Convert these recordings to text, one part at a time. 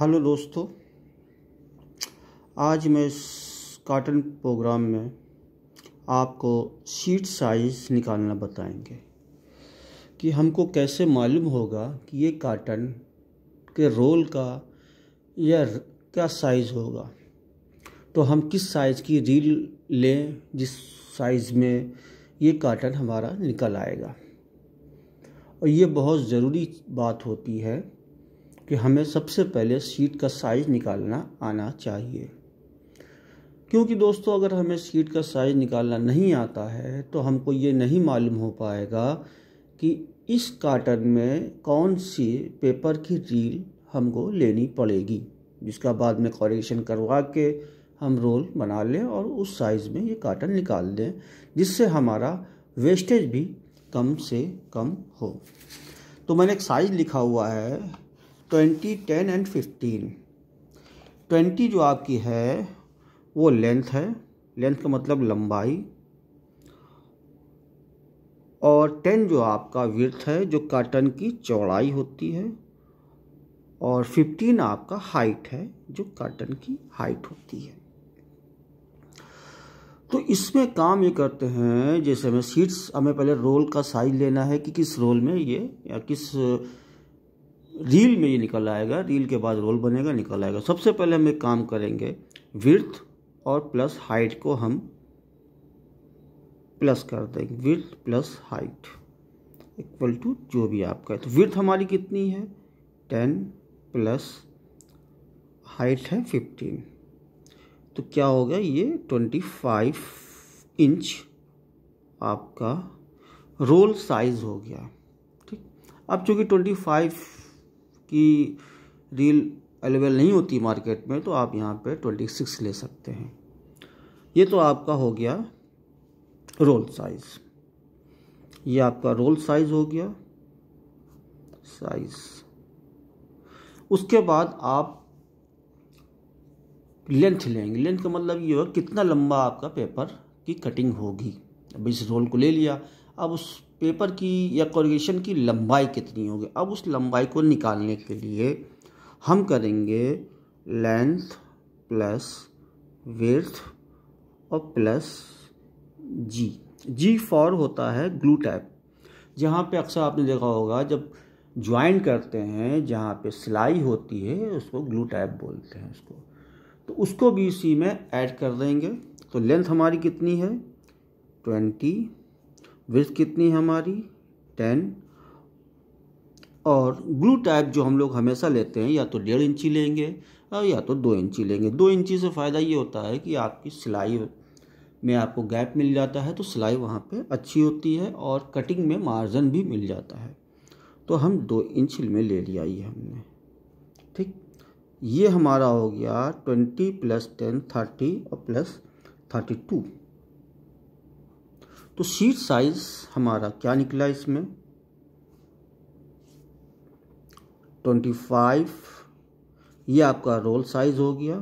hello दोस्तों आज मैं इस कार्टन प्रोग्राम में आपको शीट साइज़ निकालना बताएंगे कि हमको कैसे मालूम होगा कि ये कार्टन के रोल का या क्या साइज़ होगा तो हम किस साइज़ की रील लें जिस साइज़ में ये कार्टन हमारा निकल आएगा और ये बहुत ज़रूरी बात होती है कि हमें सबसे पहले सीट का साइज़ निकालना आना चाहिए क्योंकि दोस्तों अगर हमें सीट का साइज़ निकालना नहीं आता है तो हमको ये नहीं मालूम हो पाएगा कि इस कार्टन में कौन सी पेपर की रील हमको लेनी पड़ेगी जिसका बाद में कॉरेक्शन करवा के हम रोल बना लें और उस साइज़ में ये कार्टन निकाल दें जिससे हमारा वेस्टेज भी कम से कम हो तो मैंने एक साइज़ लिखा हुआ है twenty ten and fifteen twenty जो आपकी है वो लेंथ है लेंथ का मतलब लंबाई और टेन जो आपका विर्थ है जो काटन की चौड़ाई होती है और फिफ्टीन आपका हाइट है जो काटन की हाइट होती है तो इसमें काम ये करते हैं जैसे हमें सीट्स हमें पहले रोल का साइज लेना है कि किस रोल में ये या किस रील में ये निकल आएगा रील के बाद रोल बनेगा निकल आएगा सबसे पहले हम एक काम करेंगे विर्थ और प्लस हाइट को हम प्लस कर देंगे विर्थ प्लस हाइट इक्वल टू जो भी आपका है तो विर्थ हमारी कितनी है टेन प्लस हाइट है फिफ्टीन तो क्या हो गया ये ट्वेंटी फाइव इंच आपका रोल साइज़ हो गया ठीक अब चूँकि ट्वेंटी फाइव की रील अवेलेबल नहीं होती मार्केट में तो आप यहाँ पे ट्वेंटी सिक्स ले सकते हैं ये तो आपका हो गया रोल साइज़ ये आपका रोल साइज़ हो गया साइज़ उसके बाद आप लेंथ लेंगे लेंथ का मतलब ये होगा कितना लंबा आपका पेपर की कटिंग होगी अब इस रोल को ले लिया अब उस पेपर की या कॉरिगेशन की लंबाई कितनी होगी अब उस लंबाई को निकालने के लिए हम करेंगे लेंथ प्लस वेथ और प्लस जी जी फॉर होता है ग्लू टैप जहाँ पे अक्सर आपने देखा होगा जब ज्वाइन करते हैं जहाँ पे सिलाई होती है उसको ग्लू टैप बोलते हैं उसको तो उसको भी इसी में ऐड कर देंगे तो लेंथ हमारी कितनी है ट्वेंटी विथ कितनी हमारी टेन और ग्लू टाइप जो हम लोग हमेशा लेते हैं या तो डेढ़ इंची लेंगे और या तो दो इंची लेंगे दो इंची से फ़ायदा ये होता है कि आपकी सिलाई में आपको गैप मिल जाता है तो सिलाई वहाँ पे अच्छी होती है और कटिंग में मार्जिन भी मिल जाता है तो हम दो इंच में ले लिया ये हमने ठीक ये हमारा हो गया ट्वेंटी प्लस टेन थर्टी और प्लस थर्टी टू तो शीट साइज हमारा क्या निकला इसमें ट्वेंटी फाइव ये आपका रोल साइज हो गया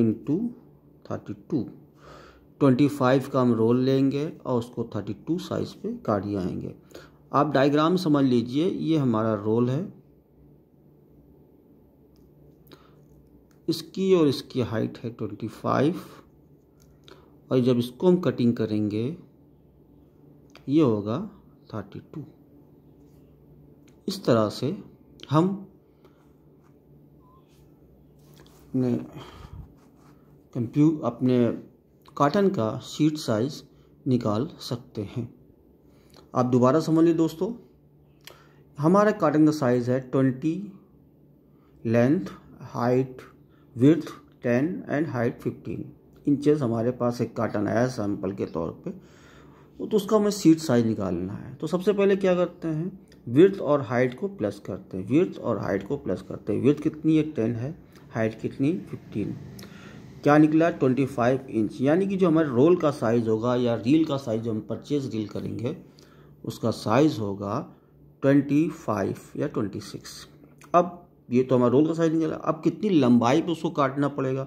into thirty two twenty five का हम रोल लेंगे और उसको थर्टी टू साइज पे काट आएंगे आप डायग्राम समझ लीजिए ये हमारा रोल है इसकी और इसकी हाइट है ट्वेंटी फाइव और जब इसको हम कटिंग करेंगे ये होगा थर्टी टू इस तरह से हम अपने कंप्यू अपने काटन का शीट साइज निकाल सकते हैं आप दोबारा समझ लें दोस्तों हमारा काटन का साइज़ है twenty length height width ten and height fifteen inches हमारे पास एक काटन आया सैम्पल के तौर पे तो उसका हमें सीट साइज निकालना है तो सबसे पहले क्या करते हैं विर्थ और हाइट को प्लस करते हैं विर्थ और हाइट को प्लस करते हैं विर्थ कितनी है टेन है हाइट कितनी फिफ्टीन क्या निकला ट्वेंटी फाइव इंच यानी कि जो हमारे रोल का साइज़ होगा या रील का साइज़ जो हम परचेज रील करेंगे उसका साइज़ होगा ट्वेंटी फाइव या ट्वेंटी सिक्स अब ये तो हमारा रोल का साइज निकला अब कितनी लंबाई पे उसको काटना पड़ेगा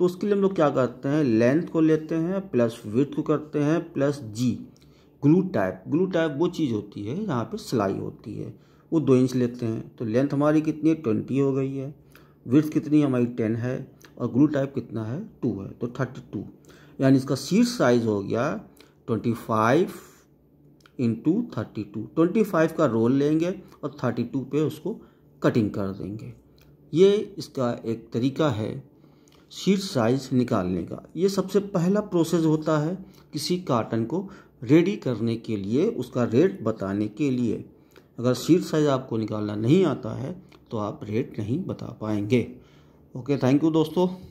तो उसके लिए हम लोग क्या करते हैं लेंथ को लेते हैं प्लस विथ को करते हैं plus G glue type glue type वो चीज़ होती है जहाँ पे सिलाई होती है वो दो इंच लेते हैं तो लेंथ हमारी कितनी है ट्वेंटी हो गई है विथ कितनी हमारी टेन है और ग्लू टाइप कितना है टू है तो थर्टी टू यानी इसका सीट साइज़ हो गया twenty five into thirty two twenty five का रोल लेंगे और थर्टी टू पे उसको कटिंग कर देंगे ये इसका एक तरीका है शीट साइज निकालने का ये सबसे पहला प्रोसेस होता है किसी कार्टन को रेडी करने के लिए उसका रेट बताने के लिए अगर शीट साइज आपको निकालना नहीं आता है तो आप रेट नहीं बता पाएंगे ओके थैंक यू दोस्तों